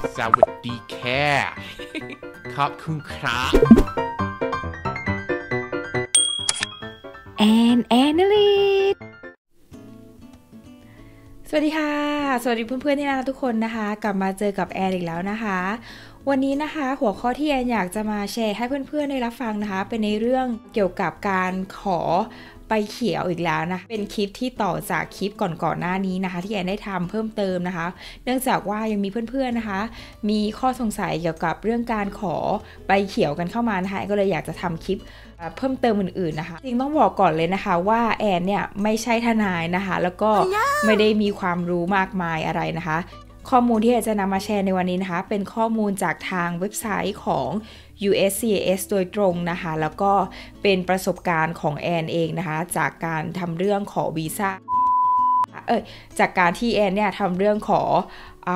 สวัสดีแค่ขอบคุณครับแอนแอนลิสสวัสดีค่ะ สวัสดีเพื่อนๆที่น่ารักทุกคนนะคะ กลับมาเจอกับแอนอีกแล้วนะคะ วันนี้นะคะหัวข้อที่แอนอยากจะมาแชร์ให้เพื่อนๆได้รับฟังนะคะ เป็นในเรื่องเกี่ยวกับการขอไปเขียวอีกแล้วนะ เป็นคลิปที่ต่อจากคลิปก่อนๆหน้านี้นะคะ ที่แอนได้ทำเพิ่มเติมนะคะ เนื่องจากว่ายังมีเพื่อนๆนะคะ มีข้อสงสัยเกี่ยวกับเรื่องการขอใบเขียวกันเข้ามานะคะก็เลยอยากจะทำคลิปเพิ่มเติมอื่น ๆนะคะจริงต้องบอกก่อนเลยนะคะว่าแอนเนี่ยไม่ใช่ทนายนะคะ แล้วก็ไม่ได้มีความรู้มากมายอะไรนะคะ ข้อมูลที่แอนจะนำมาแชร์ในวันนี้นะคะ เป็นข้อมูลจากทางเว็บไซต์ของ USCIS โดยตรงนะคะ แล้วก็เป็นประสบการณ์ของแอนเองนะคะ จากการทำเรื่องขอวีซ่า เอ้ย จากการที่แอนเนี่ยทำเรื่องขอ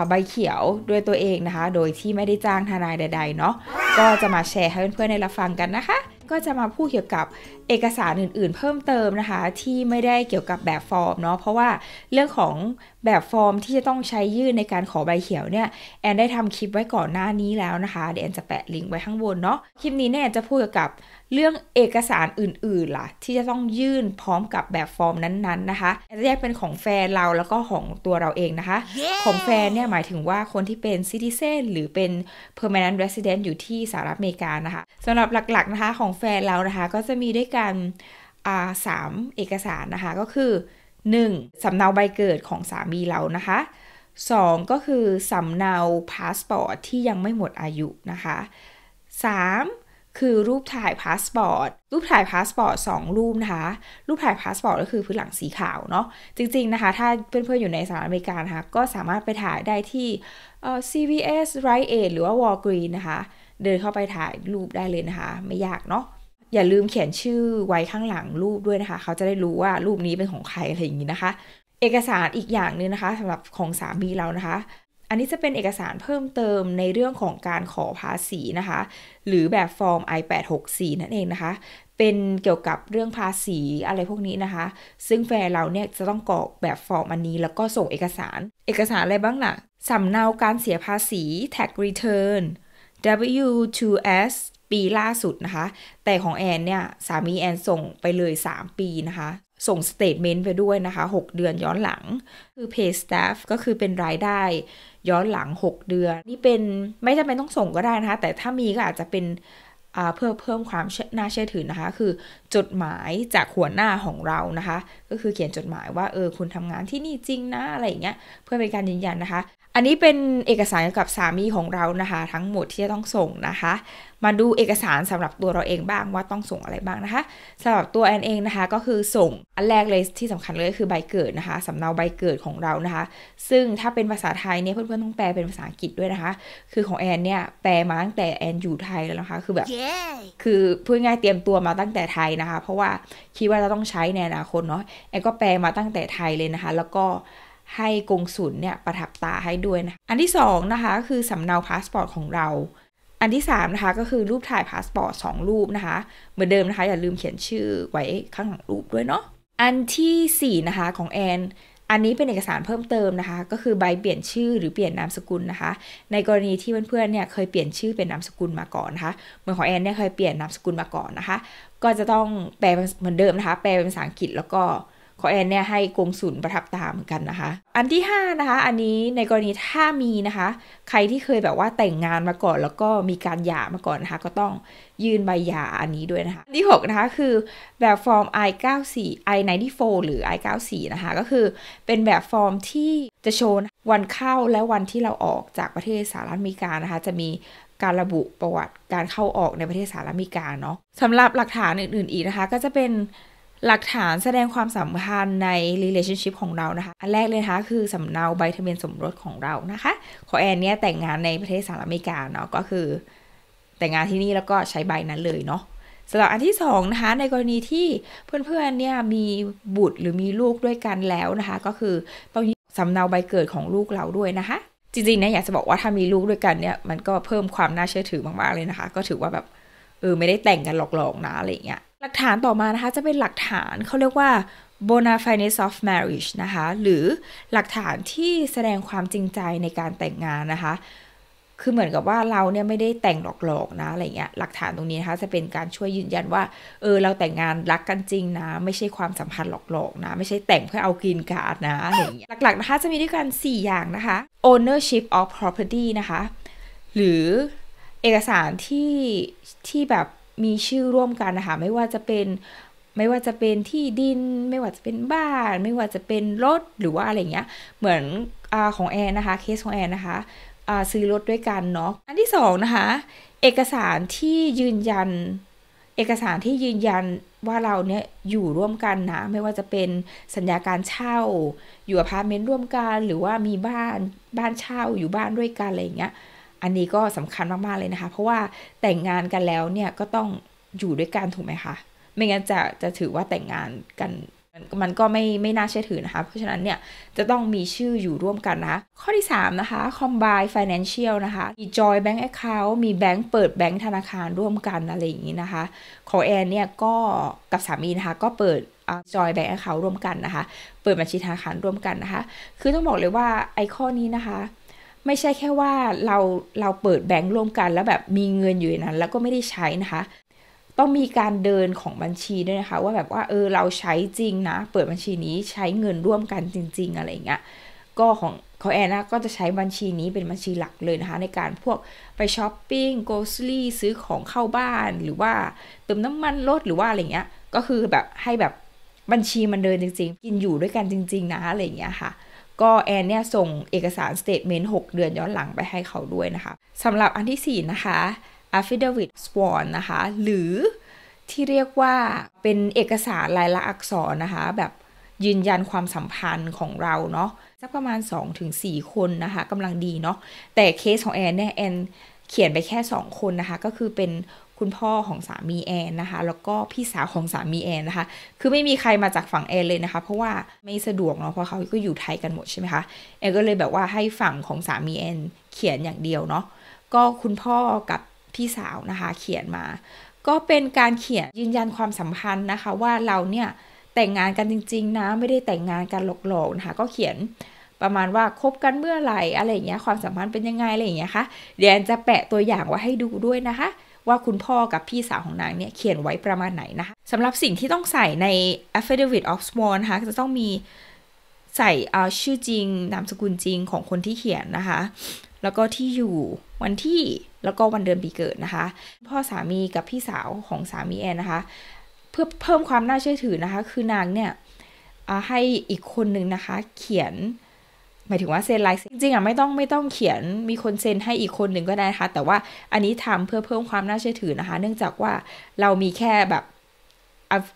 ใบเขียวด้วยตัวเองนะคะ โดยที่ไม่ได้จ้างทนายใดๆ เนาะ ก็จะมาแชร์ให้เพื่อนๆได้รับฟังกันนะคะก็จะมาพูดเกี่ยวกับเอกสารอื่น ๆ เพิ่มเติมนะคะ ที่ไม่ได้เกี่ยวกับแบบฟอร์มเนาะเพราะว่าเรื่องของแบบฟอร์มที่จะต้องใช้ยื่นในการขอใบเขียวเนี่ยแอนได้ทำคลิปไว้ก่อนหน้านี้แล้วนะคะเดี๋ยวแอนจะแปะลิงก์ไว้ข้างบนเนาะคลิปนี้เนี่ยจะพูดเกี่ยวกับเรื่องเอกสารอื่นๆล่ะที่จะต้องยื่นพร้อมกับแบบฟอร์มนั้นๆนะคะจะแยกเป็นของแฟนเราแล้วก็ของตัวเราเองนะคะ yeah. ของแฟนเนี่ยหมายถึงว่าคนที่เป็นซิติเซนหรือเป็น permanent resident อยู่ที่สหรัฐอเมริกานะคะสำหรับหลักๆนะคะของแฟนเรานะคะก็จะมีด้วยกันสามเอกสารนะคะ ก็คือ 1. สำเนาใบเกิดของสามีเรานะคะ 2. ก็คือสำเนาพาสปอร์ตที่ยังไม่หมดอายุนะคะ 3. คือรูปถ่ายพาสปอร์ตรูปถ่ายพาสปอร์ตสองรูปนะคะ รูปถ่ายพาสปอร์ตก็คือพื้นหลังสีขาวเนาะจริง ๆนะคะ ถ้าเพื่อนๆอยู่ในสหรัฐอเมริกานะคะก็สามารถไปถ่ายได้ที่ CVS Rite Aid หรือว่า Walgreen s นะคะเดินเข้าไปถ่ายรูปได้เลยนะคะ ไม่ยาก เนาะอย่าลืมเขียนชื่อไว้ข้างหลังรูปด้วยนะคะ เขาจะได้รู้ว่ารูปนี้เป็นของใครอะไรอย่างนี้นะคะ เอกสารอีกอย่างนึงนะคะสำหรับของสามีเรานะคะอันนี้จะเป็นเอกสารเพิ่มเติมในเรื่องของการขอภาษีนะคะ หรือแบบฟอร์ม i864 นั่นเองนะคะ เป็นเกี่ยวกับเรื่องภาษีอะไรพวกนี้นะคะ ซึ่งแฟนเราเนี่ยจะต้องกรอกแบบฟอร์มอันนี้ แล้วก็ส่งเอกสาร เอกสารอะไรบ้างล่ะสำเนาการเสียภาษี tax return W2S ปีล่าสุดนะคะแต่ของแอนเนี่ยสามีแอนส่งไปเลย 3 ปีนะคะส่งสเตทเมนต์ไปด้วยนะคะ 6 เดือนย้อนหลัง คือ pay staff ก็คือเป็นรายได้ ย้อนหลัง 6 เดือน นี่เป็นไม่จำเป็นต้องส่งก็ได้นะคะ แต่ถ้ามีก็อาจจะเป็นเพื่อเพิ่มความน่าเชื่อถือนะคะ คือจดหมายจากหัวหน้าของเรานะคะ ก็คือเขียนจดหมายว่าเออคุณทำงานที่นี่จริงนะ อะไรอย่างเงี้ยเพื่อเป็นการยืนยันนะคะอันนี้เป็นเอกสารเกี่ยวกับสามีของเรานะคะ ทั้งหมดที่จะต้องส่งนะคะ มาดูเอกสารสำหรับตัวเราเองบ้างว่าต้องส่งอะไรบ้างนะคะ สำหรับตัวแอนเองนะคะ ก็คือส่งอันแรกเลยที่สำคัญเลยคือใบเกิดนะคะสำเนาใบเกิดของเรานะคะ ซึ่งถ้าเป็นภาษาไทยเนี่ยเพื่อนๆต้องแปลเป็นภาษาอังกฤษด้วยนะคะ คือของแอนเนี่ยแปลมาตั้งแต่แอนอยู่ไทยแล้วนะคะ คือแบบ yeah. คือพูดง่ายเตรียมตัวมาตั้งแต่ไทยนะคะ เพราะว่าคิดว่าจะต้องใช้ในอนาคตเนาะแอนก็แปลมาตั้งแต่ไทยเลยนะคะ แล้วก็ให้กงสุลเนี่ยประทับตาให้ด้วยนะ อันที่2นะคะก็คือสำเนาพาสปอร์ตของเรา อันที่3นะคะก็คือรูปถ่ายพาสปอร์ต2รูปนะคะ เหมือนเดิมนะคะอย่าลืมเขียนชื่อไว้ข้างหลังรูปด้วยเนาะ อันที่4นะคะของแอน อันนี้เป็นเอกสารเพิ่มเติมนะคะ ก็คือใบเปลี่ยนชื่อหรือเปลี่ยนนามสกุลนะคะ ในกรณีที่เพื่อนๆเนี่ยเคยเปลี่ยนชื่อเป็นนามสกุลมาก่อนนะคะเหมือนของแอนเนี่ยเคยเปลี่ยนนามสกุลมาก่อนนะคะ ก็จะต้องแปลเหมือนเดิมนะคะแปลเป็นภาษาอังกฤษแล้วก็ขอแอนเนี่ยให้กงสุนประทับตาเหมือนกันนะคะ อันที่5นะคะอันนี้ในกรณีถ้ามีนะคะใครที่เคยแบบว่าแต่งงานมาก่อนแล้วก็มีการหย่ามาก่อนนะคะก็ต้องยืนใบหย่าอันนี้ด้วยนะคะ ที่6นะคะคือแบบฟอร์ม i 9 4 i 9 4หรือ i 9 4นะคะก็คือเป็นแบบฟอร์มที่จะโชว์วันเข้าและวันที่เราออกจากประเทศสหรัฐอเมริกานะคะจะมีการระบุประวัติการเข้าออกในประเทศสหรัฐอเมริกาเนาะสำหรับหลักฐานอื่นๆอีกนะคะ ก็จะเป็นหลักฐานแสดงความสัมพันธ์ใน relationship ของเรานะคะ อันแรกเลยนะคะคือ สำเนาใบทะเบียนสมรสของเรานะคะ ขอแอนเนี่ยแต่งงานในประเทศสหรัฐอเมริกาเนาะ ก็คือแต่งงานที่นี่ แล้วก็ใช้ใบนั้นเลยเนาะสำหรับอันที่2นะคะ ในกรณีที่เพื่อนๆเนี่ยมีบุตรหรือมีลูกด้วยกันแล้วนะคะ ก็คือต้องสำเนาใบเกิดของลูกเราด้วยนะคะ จริงๆนะอยากจะบอกว่าถ้ามีลูกด้วยกันเนี่ยมันก็เพิ่มความน่าเชื่อถือมากๆเลยนะคะ ก็ถือว่าแบบเออไม่ได้แต่งกันหลอกๆนะอะไรเงี้ยลักฐานต่อมานะคะจะเป็นหลักฐานเขาเรียกว่า bona fide s of marriage นะคะ หรือหลักฐานที่แสดงความจริงใจในการแต่งงานนะคะคือเหมือนกับว่าเราเนี่ยไม่ได้แต่งหลอกๆนะอะไรเงี้ยหลักฐานตรงนี้นะคะจะเป็นการช่วยยืนยันว่าเออเราแต่งงานรักกันจริงนะ ไม่ใช่ความสัมพันธ์หลอกๆนะ ไม่ใช่แต่งเพื่อเอากินการ์ดนะอะไรเงี้ยหลักๆนะคะจะมีด้วยกัน 4 อย่างนะคะ ownership of property นะคะหรือเอกสารที่ที่แบบมีชื่อร่วมกันนะคะไม่ว่าจะเป็นไม่ว่าจะเป็นที่ดินไม่ว่าจะเป็นบ้าน ไม่ว่าจะเป็นรถหรือว่าอะไรเงี้ย เหมือนอของแอนนะคะเคสของแอนนะคะซื้อรถด้วยกันเนาะอันที่2นะคะ เอกสารที่ยืนยัน เอกสารที่ยืนยันว่าเราเนี่ย อยู่ร่วมกันนะ ไม่ว่าจะเป็นสัญญาการเช่า อยู่อพาร์ตเมนต์ร่วมกันหรือว่ามีบ้านบ้านเช่าอยู่บ้านด้วยกันอะไรเงี้ยอันนี้ก็สำคัญมากๆ เลยนะคะ เพราะว่าแต่งงานกันแล้วเนี่ยก็ต้องอยู่ด้วยกันถูกไหมคะ ไม่งั้นจะจะถือว่าแต่งงานกัน มันก็ไม่ไม่น่าเชื่อถือนะคะ เพราะฉะนั้นเนี่ยจะต้องมีชื่ออยู่ร่วมกันนะข้อที่3นะคะ combine financial นะคะมี joy bank account มีแบงก์เปิดแบงก์ธนาคารร่วมกันอะไรอย่างนี้นะคะขอแอนเนี่ยก็กับ สามีนะคะก็เปิดจอยแบงก์แอคเคาร่วมกันนะคะ เปิดบัญชีธนาคารร่วมกันนะคะ คือต้องบอกเลยว่าไอ้ข้อนี้นะคะไม่ใช่แค่ว่าเราเราเปิดแบงค์ร่วมกัน แล้วแบบมีเงินอยู่ในนั้น แล้วก็ไม่ได้ใช้นะคะ ต้องมีการเดินของบัญชีด้วยนะคะ ว่าแบบว่าเออเราใช้จริงนะ เปิดบัญชีนี้ใช้เงินร่วมกันจริงๆอะไรเงี้ยก็ของเขาแอนนะก็จะใช้บัญชีนี้เป็นบัญชีหลักเลยนะคะ ในการพวกไปช้อปปิ้งโกลสลี่ซื้อของเข้าบ้านหรือว่าเติมน้ำมันรถหรือว่าอะไรเงี้ย ก็คือแบบให้แบบบัญชีมันเดินจริง ๆ กินอยู่ด้วยกันจริง ๆ นะอะไรเงี้ยค่ะก็แอนเนี่ยส่งเอกสารสเตทเมนต์6เดือนย้อนหลังไปให้เขาด้วยนะคะสำหรับอันที่ 4 นะคะ affidavit sworn นะคะ หรือที่เรียกว่าเป็นเอกสารลายลักษณ์อักษรนะคะ แบบยืนยันความสัมพันธ์ของเราเนาะสักประมาณ 2-4 คนนะคะกำลังดีเนาะแต่เคสของแอนเนี่ยแอน เขียนไปแค่ 2 คนนะคะ ก็คือเป็นคุณพ่อของสามีแอนนะคะ แล้วก็พี่สาวของสามีแอนนะคะ คือไม่มีใครมาจากฝั่งแอนเลยนะคะ เพราะว่าไม่สะดวกเนาะ เพราะเขา ก็อยู่ไทยกันหมดใช่ไหมคะ แอนก็เลยแบบว่าให้ฝั่งของสามีแอนเขียนอย่างเดียวเนาะ ก็คุณพ่อกับพี่สาวนะคะ เขียนมา ก็เป็นการเขียนยืนยันความสัมพันธ์นะคะ ว่าเราเนี่ยแต่งงานกันจริงๆนะ ไม่ได้แต่งงานกันหลอกๆนะคะ ก็เขียนประมาณว่าคบกันเมื่อไหร่อะไรอย่างเงี้ย ความสัมพันธ์เป็นยังไงอะไรอย่างเงี้ยคะเดี๋ยวแอนจะแปะตัวอย่างไว้ให้ดูด้วยนะคะว่าคุณพ่อกับพี่สาวของนางเนี่ยเขียนไว้ประมาณไหนนะคะสำหรับสิ่งที่ต้องใส่ใน affidavit of sworn นะคะจะต้องมีใส่ชื่อจริงนามสกุลจริงของคนที่เขียนนะคะ แล้วก็ที่อยู่วันที่แล้วก็วันเดือนปีเกิดนะคะ พ่อสามีกับพี่สาวของสามีแอนนะคะเพื่อเพิ่มความน่าเชื่อถือนะคะคือนางเนี่ยให้อีกคนนึงนะคะเขียนหมายถึงว่าเซ็นลายเซ็นจริงๆอ่ะไม่ต้องไม่ต้องเขียนมีคนเซ็นให้อีกคนหนึ่งก็ได้นะคะแต่ว่าอันนี้ทำเพื่อเพิ่มความน่าเชื่อถือนะคะเนื่องจากว่าเรามีแค่แบบ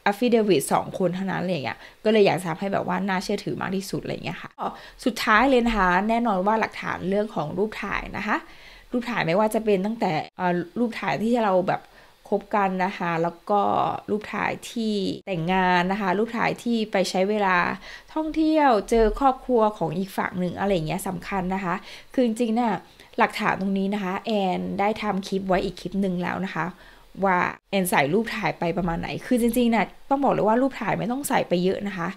อัฟฟิเดวิดสองคนเท่านั้นอะไรเงี้ยก็เลยอยากทำให้แบบว่าน่าเชื่อถือมากที่สุดอะไรเงี้ยค่ะสุดท้ายเลยนะคะแน่นอนว่าหลักฐานเรื่องของรูปถ่ายนะคะ รูปถ่ายไม่ว่าจะเป็นตั้งแต่รูปถ่ายที่เราแบบคบกันนะคะแล้วก็รูปถ่ายที่แต่งงานนะคะ รูปถ่ายที่ไปใช้เวลา ท่องเที่ยว เจอครอบครัวของอีกฝั่งหนึ่งอะไรเงี้ยสำคัญนะคะ คือจริงๆนะ่ะหลักฐานตรงนี้นะคะแอน ได้ทำคลิปไว้อีกคลิปหนึ่งแล้วนะคะ ว่าแอน ใส่รูปถ่ายไปประมาณไหน คือจริงๆนะ่ะต้องบอกเลยว่ารูปถ่ายไม่ต้องใส่ไปเยอะนะคะ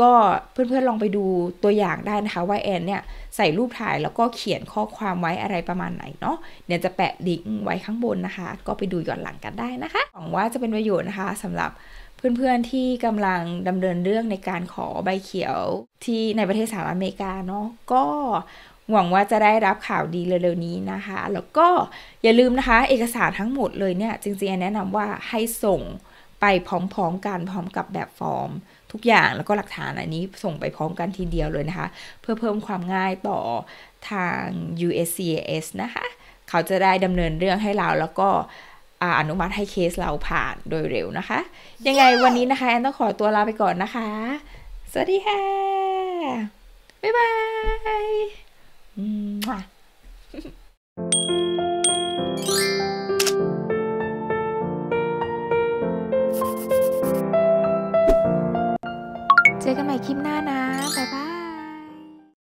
ก็เพื่อนๆลองไปดูตัวอย่างได้นะคะว่าแอนเนี่ยใส่รูปถ่ายแล้วก็เขียนข้อความไว้อะไรประมาณไหนเนาะเดี๋ยวจะแปะลิงก์ไว้ข้างบนนะคะก็ไปดูย้อนหลังกันได้นะคะหวังว่าจะเป็นประโยชน์นะคะสำหรับเพื่อนๆที่กำลังดำเนินเรื่องในการขอใบเขียวที่ในประเทศสหรัฐอเมริกาเนาะก็หวังว่าจะได้รับข่าวดีเร็วๆนี้นะคะ แล้วก็อย่าลืมนะคะ เอกสารทั้งหมดเลยเนี่ยจริงๆแนะนำว่าให้ส่งไปพร้อมๆกันพร้อมกับแบบฟอร์มทุกอย่างแล้วก็หลักฐานอันนี้ส่งไปพร้อมกันทีเดียวเลยนะคะ เพื่อเพิ่มความง่ายต่อทาง USCIS นะคะ เขาจะได้ดำเนินเรื่องให้เราแล้วก็อนุมัติให้เคสเราผ่านโดยเร็วนะคะ ยังไงวันนี้นะคะแอนต้องขอตัวลาไปก่อนนะคะ สวัสดีค่ะ บ๊ายบาย m h a h จอกันใหม่คลิปหน้านะบ๊ายบาย